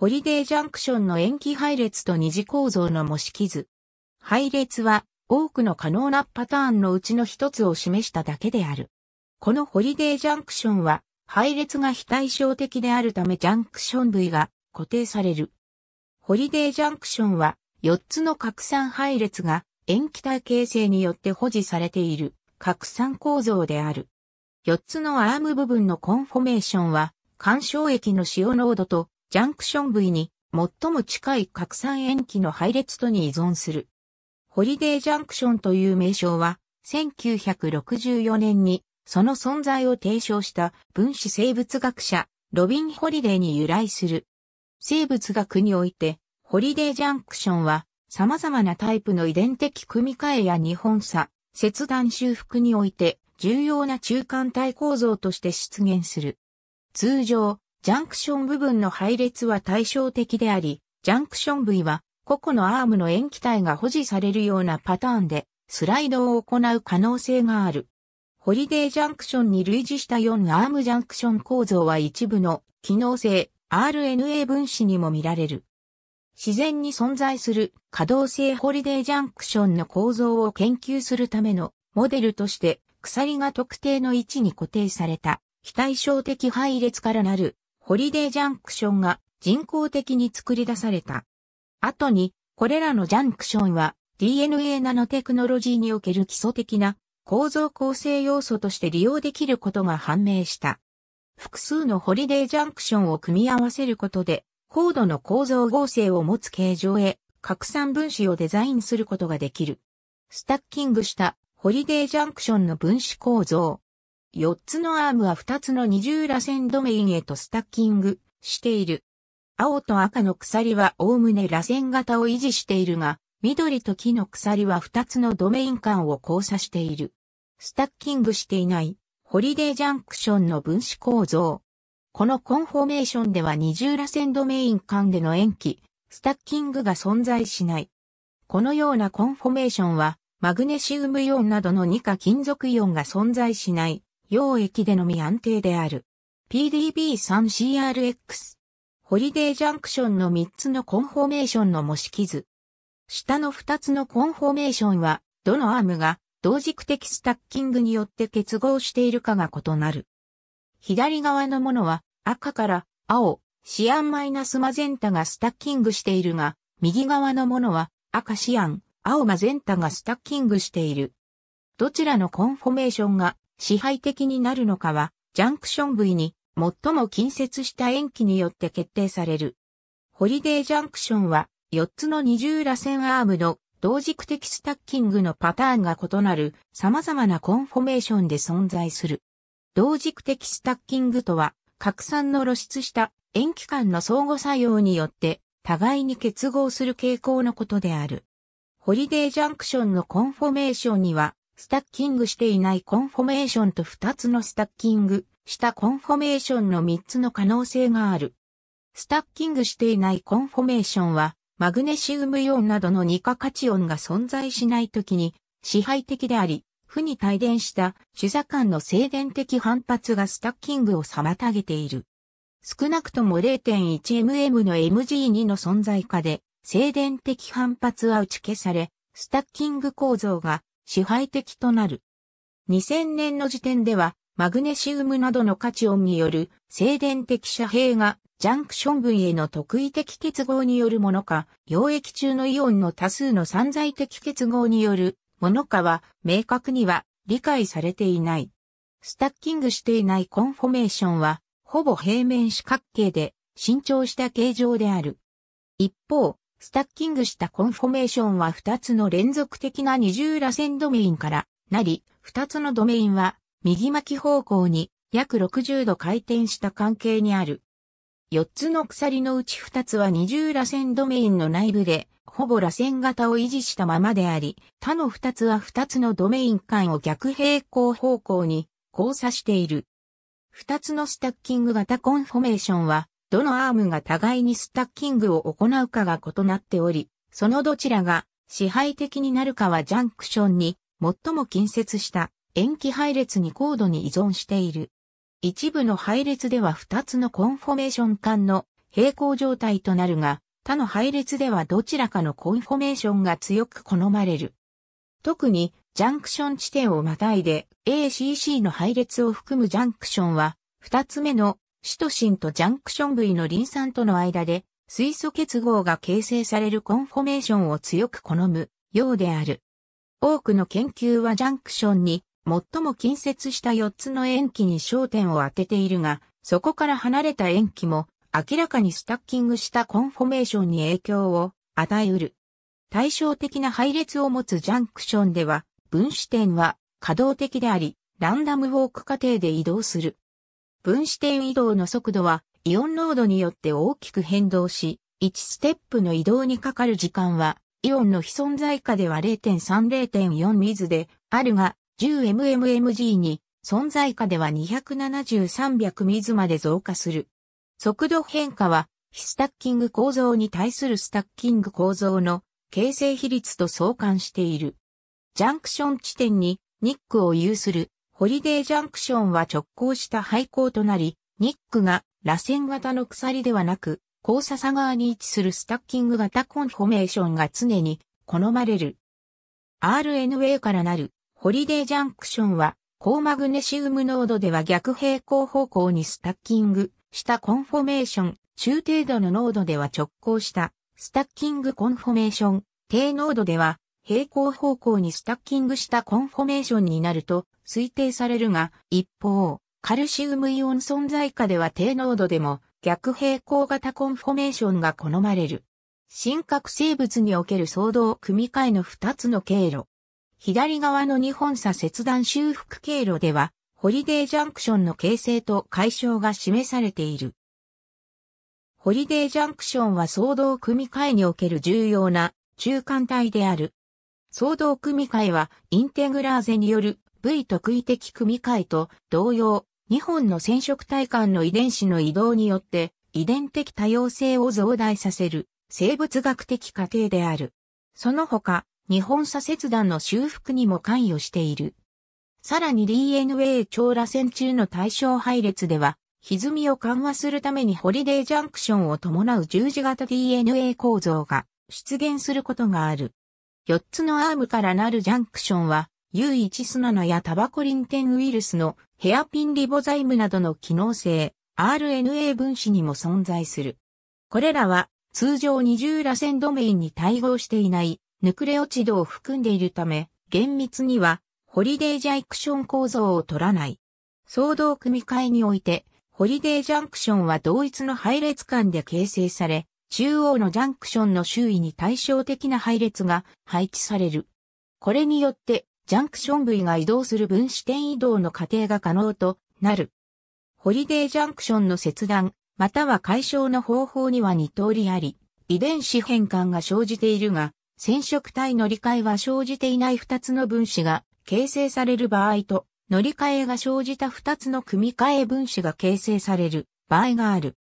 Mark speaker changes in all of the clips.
Speaker 1: ホリデージャンクションの塩基配列と二次構造の模式図。配列は多くの可能なパターンのうちの一つを示しただけである。このホリデージャンクションは配列が非対称的であるためジャンクション部位が固定される。ホリデージャンクションは4つの拡散配列が塩基体形成によって保持されている拡散構造である。4つのアーム部分のコンフォメーションは干渉液の塩濃度とジャンクション部位に最も近い核酸塩基の配列とに依存する。ホリデージャンクションという名称は、1964年にその存在を提唱した分子生物学者、ロビン・ホリデーに由来する。生物学において、ホリデージャンクションは、様々なタイプの遺伝的組み換えや日本差、切断修復において、重要な中間体構造として出現する。通常、ジャンクション部分の配列は対照的であり、ジャンクション部位は個々のアームの塩基体が保持されるようなパターンでスライドを行う可能性がある。ホリデージャンクションに類似した4アームジャンクション構造は一部の機能性 RNA 分子にも見られる。自然に存在する可動性ホリデージャンクションの構造を研究するためのモデルとして鎖が特定の位置に固定された非対称的配列からなるホリデージャンクションが人工的に作り出された。後に、これらのジャンクションは DNA ナノテクノロジーにおける基礎的な構造構成要素として利用できることが判明した。複数のホリデージャンクションを組み合わせることで、高度の構造合成を持つ形状へ拡散分子をデザインすることができる。スタッキングしたホリデージャンクションの分子構造、4つのアームは2つの二重螺旋ドメインへとスタッキングしている。青と赤の鎖はおおむね螺旋型を維持しているが、緑と木の鎖は2つのドメイン間を交差している。スタッキングしていない、ホリデージャンクションの分子構造。このコンフォメーションでは二重螺旋ドメイン間での延期、スタッキングが存在しない。このようなコンフォメーションは、マグネシウムイオンなどの2価金属イオンが存在しない。溶液でのみ安定である。PDB3CRX。ホリデージャンクションの3つのコンフォーメーションの模式図。下の2つのコンフォーメーションは、どのアームが同軸的スタッキングによって結合しているかが異なる。左側のものは赤から青、シアンマイナスマゼンタがスタッキングしているが、右側のものは赤シアン、青マゼンタがスタッキングしている。どちらのコンフォーメーションが支配的になるのかは、ジャンクション部位に最も近接した塩基によって決定される。ホリデージャンクションは、4つの二重螺旋アームの同軸的スタッキングのパターンが異なる様々なコンフォメーションで存在する。同軸的スタッキングとは、拡散の露出した塩基間の相互作用によって互いに結合する傾向のことである。ホリデージャンクションのコンフォメーションにはスタッキングしていないコンフォメーションと2つのスタッキングしたコンフォメーションの3つの可能性がある。スタッキングしていないコンフォメーションは、マグネシウムイオンなどの二価価値音が存在しないときに支配的であり、負に帯電した主座間の静電的反発がスタッキングを妨げている。少なくとも 0.1mm の Mg2 の存在下で、静電的反発は打ち消され、スタッキング構造が支配的となる。2000年の時点では、マグネシウムなどの価値音による静電的遮蔽がジャンクション群への特異的結合によるものか、溶液中のイオンの多数の散在的結合によるものかは明確には理解されていない。スタッキングしていないコンフォメーションは、ほぼ平面四角形で伸長した形状である。一方、スタッキングしたコンフォメーションは2つの連続的な二重螺旋ドメインからなり、2つのドメインは右巻き方向に約60度回転した関係にある。4つの鎖のうち2つは二重螺旋ドメインの内部で、ほぼ螺旋型を維持したままであり、他の2つは2つのドメイン間を逆平行方向に交差している。2つのスタッキング型コンフォメーションは、どのアームが互いにスタッキングを行うかが異なっており、そのどちらが支配的になるかはジャンクションに最も近接した延期配列に高度に依存している。一部の配列では2つのコンフォメーション間の平行状態となるが、他の配列ではどちらかのコンフォメーションが強く好まれる。特に、ジャンクション地点をまたいで ACC の配列を含むジャンクションは、2つ目のシトシンとジャンクション位のリン酸との間で水素結合が形成されるコンフォメーションを強く好むようである。多くの研究はジャンクションに最も近接した4つの塩基に焦点を当てているが、そこから離れた塩基も明らかにスタッキングしたコンフォメーションに影響を与えうる。対照的な配列を持つジャンクションでは分子点は可動的であり、ランダムウォーク過程で移動する。分子点移動の速度はイオン濃度によって大きく変動し、1ステップの移動にかかる時間は、イオンの非存在下では0.3-0.4水であるが、10mmMg に存在下では2 7 3 0 0水まで増加する。速度変化は、非スタッキング構造に対するスタッキング構造の形成比率と相関している。ジャンクション地点にニックを有するホリデージャンクションは直行した廃校となり、ニックが螺旋型の鎖ではなく、交差さ側に位置するスタッキング型コンフォメーションが常に好まれる。RNA からなるホリデージャンクションは、高マグネシウム濃度では逆平行方向にスタッキングしたコンフォメーション、中程度の濃度では直行したスタッキングコンフォメーション、低濃度では平行方向にスタッキングしたコンフォメーションになると推定されるが、一方、カルシウムイオン存在下では低濃度でも逆平行型コンフォメーションが好まれる。真核生物における相動組み換えの2つの経路。左側の2本差切断修復経路では、ホリデージャンクションの形成と解消が示されている。ホリデージャンクションは相動組み換えにおける重要な中間体である。相動組み換えはインテグラーゼによる V 特異的組み換えと同様、2本の染色体間の遺伝子の移動によって、遺伝的多様性を増大させる生物学的過程である。その他、日本左切断の修復にも関与している。さらに DNA 超螺旋中の対象配列では、歪みを緩和するためにホリデージャンクションを伴う十字型 DNA 構造が出現することがある。4つのアームからなるジャンクションは、U117 やタバコリンテンウイルスのヘアピンリボザイムなどの機能性 RNA 分子にも存在する。これらは通常二重螺旋ドメインに対応していないヌクレオチドを含んでいるため厳密にはホリデージャンクション構造を取らない。相動組み換えにおいてホリデージャンクションは同一の配列間で形成され、中央のジャンクションの周囲に対照的な配列が配置される。これによってジャンクション部位が移動する分子点移動の過程が可能となる。ホリデージャンクションの切断、または解消の方法には2通りあり、遺伝子変換が生じているが、染色体乗り換えは生じていない2つの分子が形成される場合と、乗り換えが生じた2つの組み換え分子が形成される場合がある。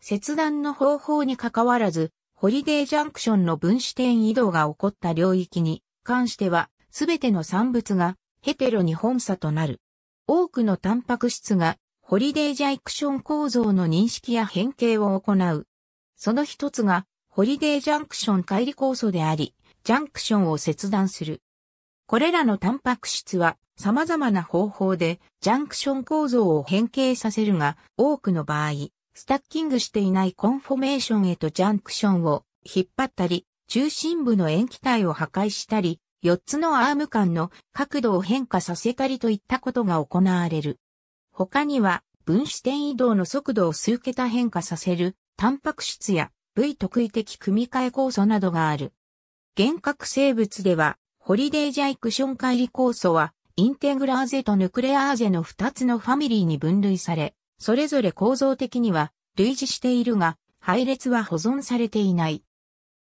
Speaker 1: 切断の方法にかかわらず、ホリデージャンクションの分子点移動が起こった領域に関しては、すべての産物がヘテロに本差となる。多くのタンパク質がホリデージャイクション構造の認識や変形を行う。その一つがホリデージャンクション乖離酵素であり、ジャンクションを切断する。これらのタンパク質は様々な方法でジャンクション構造を変形させるが、多くの場合、スタッキングしていないコンフォメーションへとジャンクションを引っ張ったり、中心部の塩基体を破壊したり、4つのアーム間の角度を変化させたりといったことが行われる。他には、分子点移動の速度を数桁変化させる、タンパク質や、V 特異的組み換え酵素などがある。原核生物では、ホリデージャイクション乖離酵素は、インテグラーゼとヌクレアーゼの2つのファミリーに分類され、それぞれ構造的には類似しているが、配列は保存されていない。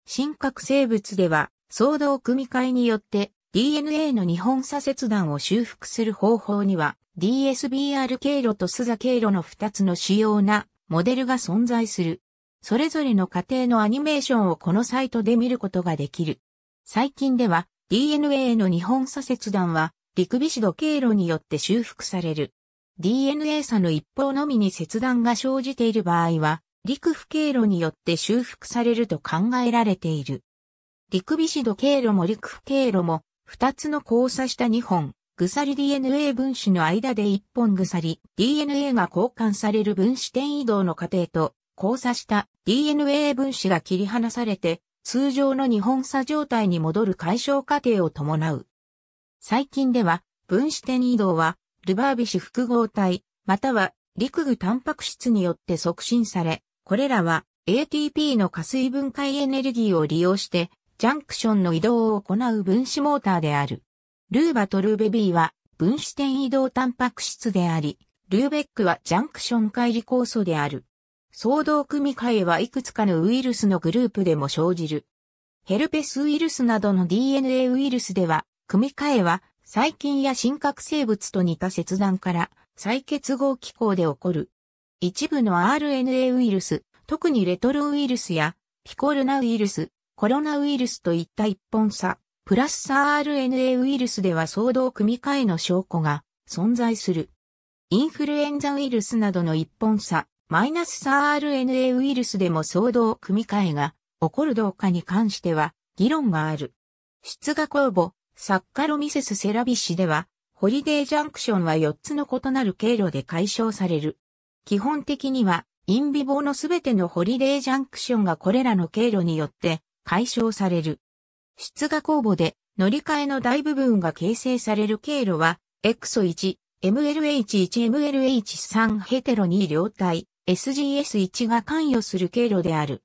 Speaker 1: 真核生物では、総動組みえによって DNA の日本左折断を修復する方法には DSBR 経路とスザ経路の二つの主要なモデルが存在する。それぞれの過程のアニメーションをこのサイトで見ることができる。最近では DNA の日本左折断は陸ビシド経路によって修復される。DNA 差の一方のみに切断が生じている場合は、陸不経路によって修復されると考えられている。陸ビシド経路も陸経路も、二つの交差した二本、鎖 DNA 分子の間で一本鎖、DNA が交換される分子転移動の過程と、交差した DNA 分子が切り離されて、通常の二本差状態に戻る解消過程を伴う。最近では、分子転移動は、ルバービシ複合体、または、陸具タンパク質によって促進され、これらは、ATP の加水分解エネルギーを利用して、ジャンクションの移動を行う分子モーターである。ルーバとルーベビーは分子点移動タンパク質であり、ルーベックはジャンクション乖離酵素である。相同組み換えはいくつかのウイルスのグループでも生じる。ヘルペスウイルスなどの DNA ウイルスでは、組み換えは細菌や真核生物と似た切断から再結合機構で起こる。一部の RNA ウイルス、特にレトロウイルスやピコルナウイルス、コロナウイルスといった一本差、プラス RNA ウイルスでは騒動組み換えの証拠が存在する。インフルエンザウイルスなどの一本差、マイナス RNA ウイルスでも騒動組み換えが起こるどうかに関しては議論がある。出画公募、作家ロミセス・セラビ氏では、ホリデージャンクションは4つの異なる経路で解消される。基本的には、インビボのすべてのホリデージャンクションがこれらの経路によって解消される。出画公募で乗り換えの大部分が形成される経路は、x o 1 MLH1、MLH3 ヘテロ2両体、SGS1 が関与する経路である。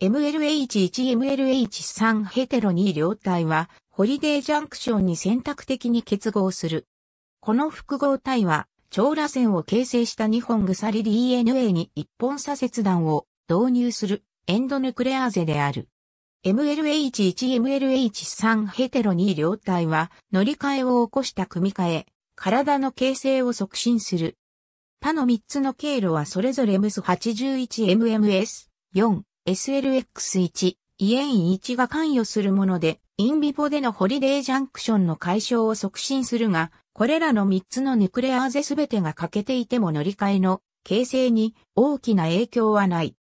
Speaker 1: MLH1、MLH3 ヘテロ2両体は、ホリデージャンクションに選択的に結合する。この複合体は、長螺旋を形成した2本鎖 DNA に1本左折断を導入するエンドヌクレアーゼである。MLH1MLH3 ヘテロ2両体は乗り換えを起こした組み換え、体の形成を促進する。他の3つの経路はそれぞれ MS81MMS4、SLX1、イエン1が関与するもので、インビボでのホリデージャンクションの解消を促進するが、これらの3つのヌクレアーゼ全てが欠けていても乗り換えの形成に大きな影響はない。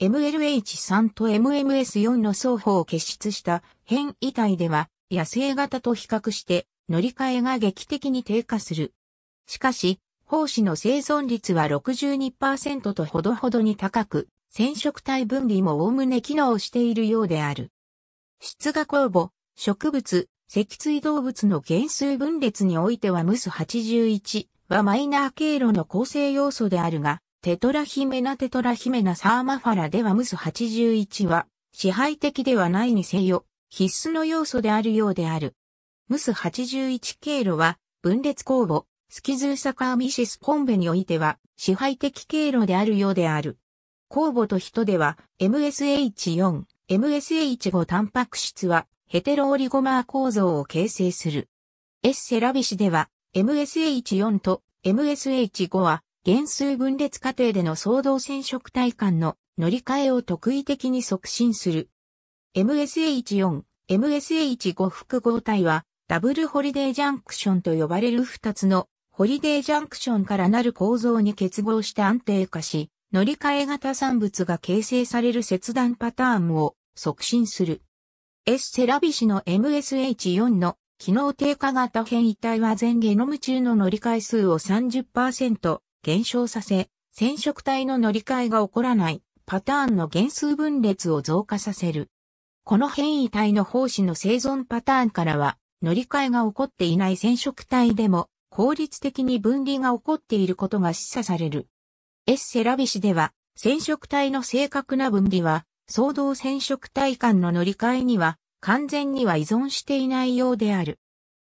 Speaker 1: MLH3 と MMS4 の双方を結出した変異体では、野生型と比較して乗り換えが劇的に低下する。しかし、胞子の生存率は62%とほどほどに高く、染色体分離も概ね機能しているようである。出が酵母、植物、脊椎動物の減数分裂においてはムス81はマイナー経路の構成要素であるが、テトラヒメナテトラヒメナサーマファラではムス81は支配的ではないにせよ必須の要素であるようである。ムス81経路は分裂酵母スキズーサカーミシスコンベにおいては支配的経路であるようである。酵母と人では MSH4、MSH5 タンパク質はヘテロオリゴマー構造を形成する。S セラビシでは MSH4 と MSH5 は減数分裂過程での相動染色体間の乗り換えを特異的に促進する。MSH4、MSH5 複合体は、ダブルホリデージャンクションと呼ばれる2つのホリデージャンクションからなる構造に結合して安定化し、乗り換え型産物が形成される切断パターンを促進する。S セラビシの MSH4 の機能低下型変異体は全ゲノム中の乗り換え数を30%減少させ、染色体の乗り換えが起こらないパターンの減数分裂を増加させる。この変異体の胞子の生存パターンからは、乗り換えが起こっていない染色体でも、効率的に分離が起こっていることが示唆される。エッセラビシでは、染色体の正確な分離は、相同染色体間の乗り換えには、完全には依存していないようである。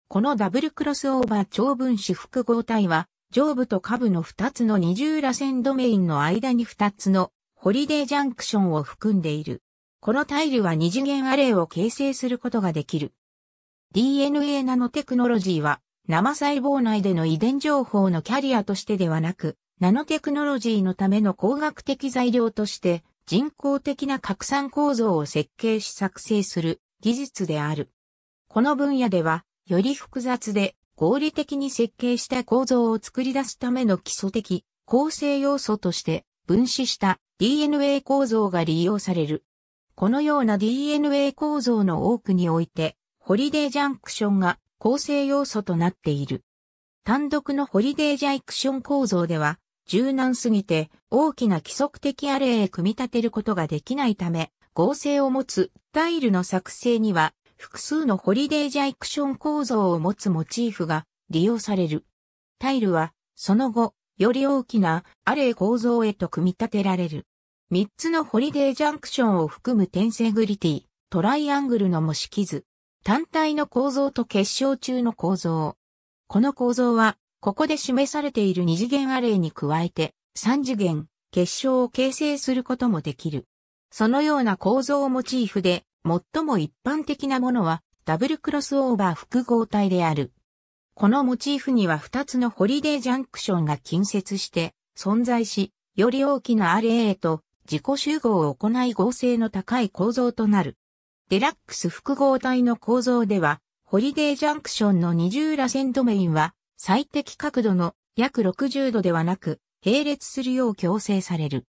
Speaker 1: このダブルクロスオーバー超分子複合体は、上部と下部の2つの二重螺旋ドメインの間に2つのホリデージャンクションを含んでいる。このタイルは二次元アレイを形成することができる。DNA ナノテクノロジーは生細胞内での遺伝情報のキャリアとしてではなく、ナノテクノロジーのための工学的材料として人工的な拡散構造を設計し作成する技術である。この分野では、より複雑で合理的に設計した構造を作り出すための基礎的構成要素として分子した DNA 構造が利用される。このような DNA 構造の多くにおいて、ホリデージャンクションが構成要素となっている。単独のホリデージャンクション構造では、柔軟すぎて大きな規則的アレイへ組み立てることができないため、合成を持つタイルの作成には複数のホリデージャイクション構造を持つモチーフが利用される。タイルは、その後、より大きなアレイ構造へと組み立てられる。三つのホリデージャンクションを含むテンセグリティ、トライアングルの模式図、単体の構造と結晶中の構造。この構造は、ここで示されている二次元アレイに加えて、三次元、結晶を形成することもできる。そのような構造をモチーフで、最も一般的なものはダブルクロスオーバー複合体である。このモチーフには2つのホリデージャンクションが近接して存在し、より大きな RA と自己集合を行い合成の高い構造となる。デラックス複合体の構造では、ホリデージャンクションの二重螺旋ドメインは最適角度の約60度ではなく、並列するよう強制される。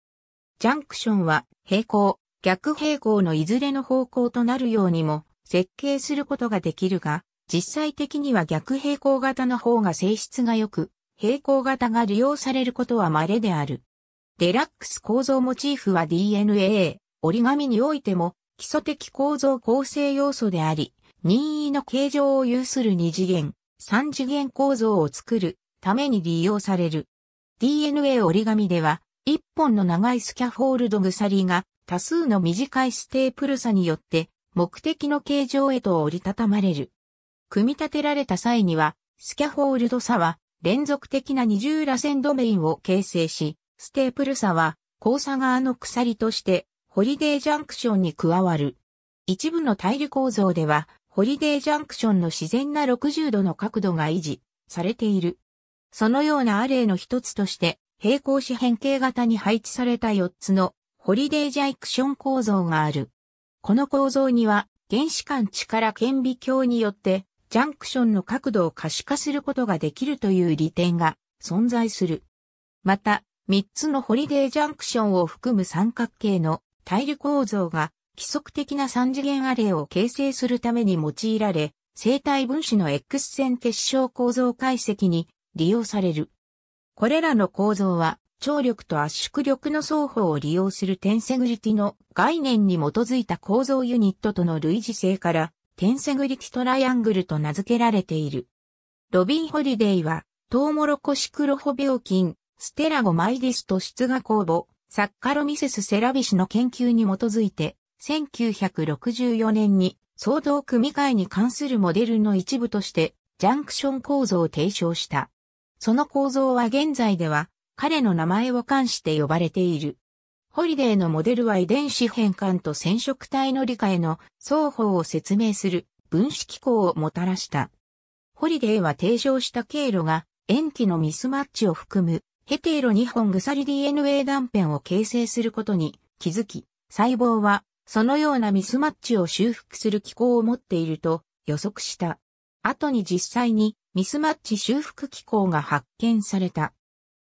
Speaker 1: ジャンクションは平行、逆平行のいずれの方向となるようにも設計することができるが、実際的には逆平行型の方が性質が良く、平行型が利用されることは稀である。デラックス構造モチーフは DNA、折り紙においても基礎的構造構成要素であり、任意の形状を有する二次元、三次元構造を作るために利用される。DNA 折り紙では、一本の長いスキャフォールド鎖が多数の短いステープル差によって目的の形状へと折りたたまれる。組み立てられた際には、スキャホールド差は連続的な二重螺旋ドメインを形成し、ステープル差は交差側の鎖としてホリデージャンクションに加わる。一部の対流構造では、ホリデージャンクションの自然な60度の角度が維持されている。そのようなアレイの一つとして、平行四辺形型に配置された4つのホリデージャイクション構造がある。この構造には原子間力顕微鏡によってジャンクションの角度を可視化することができるという利点が存在する。また、3つのホリデージャンクションを含む三角形のタイル構造が規則的な三次元アレイを形成するために用いられ、生体分子の X 線結晶構造解析に利用される。これらの構造は張力と圧縮力の双方を利用するテンセグリティの概念に基づいた構造ユニットとの類似性からテンセグリティトライアングルと名付けられている。ロビン・ホリデイはトウモロコシクロホ病菌、ステラゴマイディスと出画公募、サッカロミセス・セラビ氏の研究に基づいて、1964年に相当組み換えに関するモデルの一部として、ジャンクション構造を提唱した。その構造は現在では、彼の名前を冠して呼ばれている。ホリデーのモデルは遺伝子変換と染色体の理解の双方を説明する分子機構をもたらした。ホリデーは提唱した経路が塩基のミスマッチを含むヘテロ2本鎖 DNA 断片を形成することに気づき、細胞はそのようなミスマッチを修復する機構を持っていると予測した。後に実際にミスマッチ修復機構が発見された。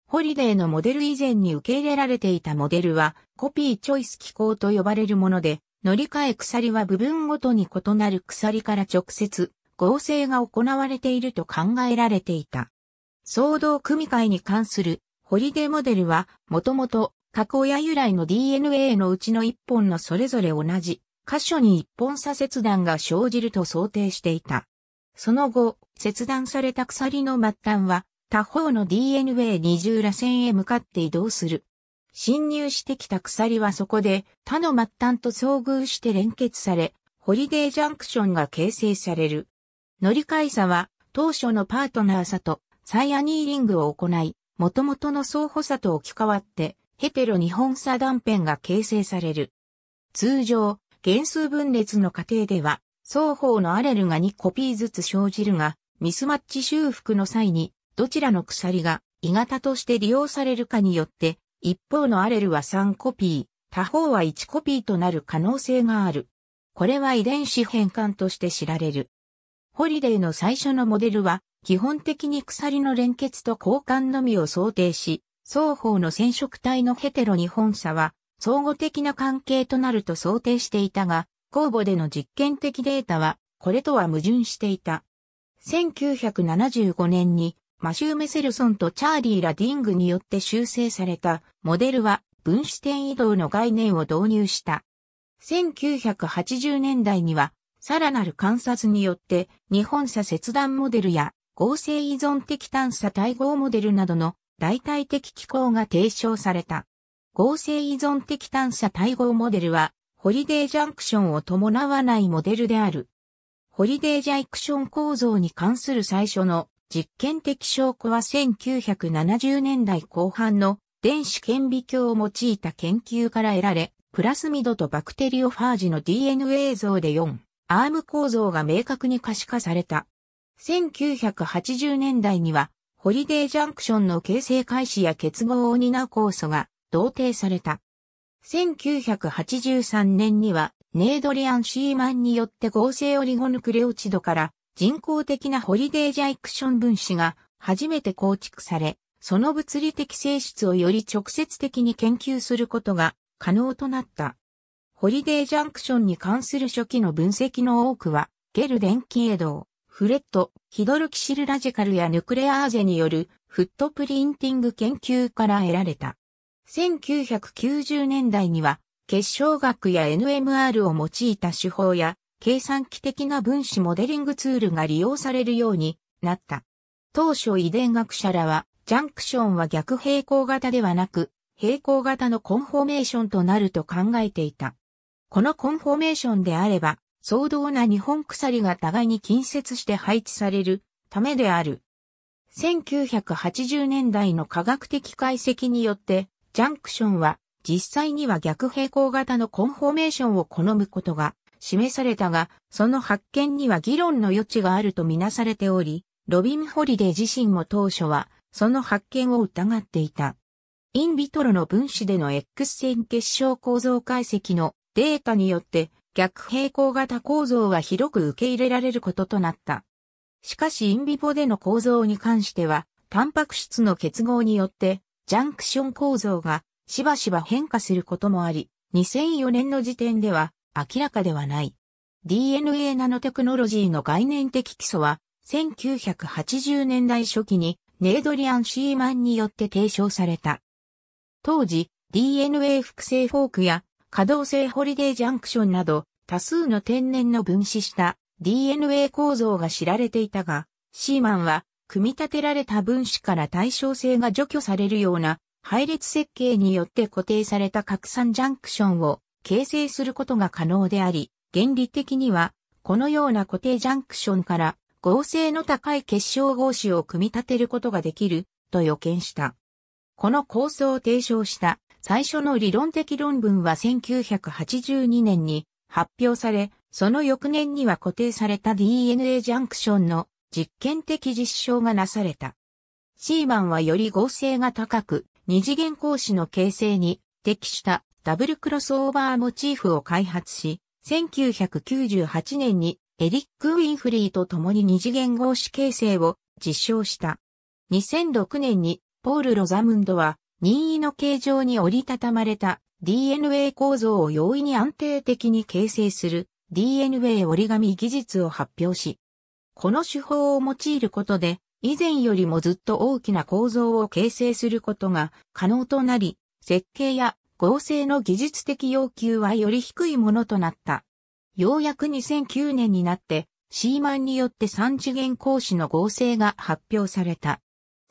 Speaker 1: ホリデーのモデル以前に受け入れられていたモデルは、コピーチョイス機構と呼ばれるもので、乗り換え鎖は部分ごとに異なる鎖から直接合成が行われていると考えられていた。騒動組みえに関するホリデーモデルは、もともと加工や由来の DNA のうちの1本のそれぞれ同じ箇所に1本差切断が生じると想定していた。その後、切断された鎖の末端は他方の DNA 二重螺旋へ向かって移動する。侵入してきた鎖はそこで他の末端と遭遇して連結され、ホリデージャンクションが形成される。乗り換え差は当初のパートナー差とサイアニーリングを行い、元々の相補差と置き換わって、ヘテロ二本差断片が形成される。通常、原数分裂の過程では、双方のアレルが2コピーずつ生じるが、ミスマッチ修復の際にどちらの鎖が鋳型として利用されるかによって、一方のアレルは3コピー、他方は1コピーとなる可能性がある。これは遺伝子変換として知られる。ホリデーの最初のモデルは、基本的に鎖の連結と交換のみを想定し、双方の染色体のヘテロ2本差は、相互的な関係となると想定していたが、公募での実験的データは、これとは矛盾していた。1975年にマシュー・メセルソンとチャーリー・ラディングによって修正されたモデルは分子点移動の概念を導入した。1980年代には、さらなる観察によって、日本差切断モデルや合成依存的探査対合モデルなどの代替的機構が提唱された。合成依存的探査対合モデルは、ホリデージャンクションを伴わないモデルである。ホリデージャンクション構造に関する最初の実験的証拠は1970年代後半の電子顕微鏡を用いた研究から得られ、プラスミドとバクテリオファージの DNA 像で4、アーム構造が明確に可視化された。1980年代には、ホリデージャンクションの形成開始や結合を担う酵素が同定された。1983年には、ネードリアン・シーマンによって合成オリゴヌクレオチドから人工的なホリデージャイクション分子が初めて構築され、その物理的性質をより直接的に研究することが可能となった。ホリデージャンクションに関する初期の分析の多くは、ゲル電気エドフレット、ヒドルキシルラジカルやヌクレアーゼによるフットプリンティング研究から得られた。1990年代には、結晶学や NMR を用いた手法や計算機的な分子モデリングツールが利用されるようになった。当初遺伝学者らは、ジャンクションは逆平行型ではなく、平行型のコンフォーメーションとなると考えていた。このコンフォーメーションであれば、相当な日本鎖が互いに近接して配置されるためである。1980年代の科学的解析によって、ジャンクションは実際には逆平行型のコンフォーメーションを好むことが示されたが、その発見には議論の余地があるとみなされており、ロビン・ホリデー自身も当初は、その発見を疑っていた。インビトロの分子での X 線結晶構造解析のデータによって、逆平行型構造は広く受け入れられることとなった。しかしインビボでの構造に関しては、タンパク質の結合によって、ジャンクション構造がしばしば変化することもあり、2004年の時点では、明らかではない。DNA ナノテクノロジーの概念的基礎は、1980年代初期にネイドリアン・シーマンによって提唱された。当時、DNA 複製フォークや可動性ホリデージャンクションなど多数の天然の分子した DNA 構造が知られていたが、シーマンは組み立てられた分子から対称性が除去されるような配列設計によって固定された拡散ジャンクションを形成することが可能であり、原理的には、このような固定ジャンクションから合成の高い結晶合子を組み立てることができると予見した。この構想を提唱した最初の理論的論文は1982年に発表され、その翌年には固定された DNA ジャンクションの実験的実証がなされた。シーマンはより合成が高く、二次元格子の形成に適したダブルクロスオーバーモチーフを開発し、1998年にエリック・ウィンフリーと共に二次元合子形成を実証した。2006年にポール・ロザムンドは任意の形状に折りたたまれた DNA 構造を容易に安定的に形成する DNA 折り紙技術を発表し、この手法を用いることで以前よりもずっと大きな構造を形成することが可能となり、設計や合成の技術的要求はより低いものとなった。ようやく2009年になって、シーマンによって三次元格子の合成が発表された。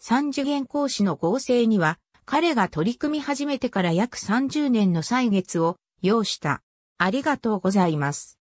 Speaker 1: 三次元格子の合成には、彼が取り組み始めてから約30年の歳月を要した。ありがとうございます。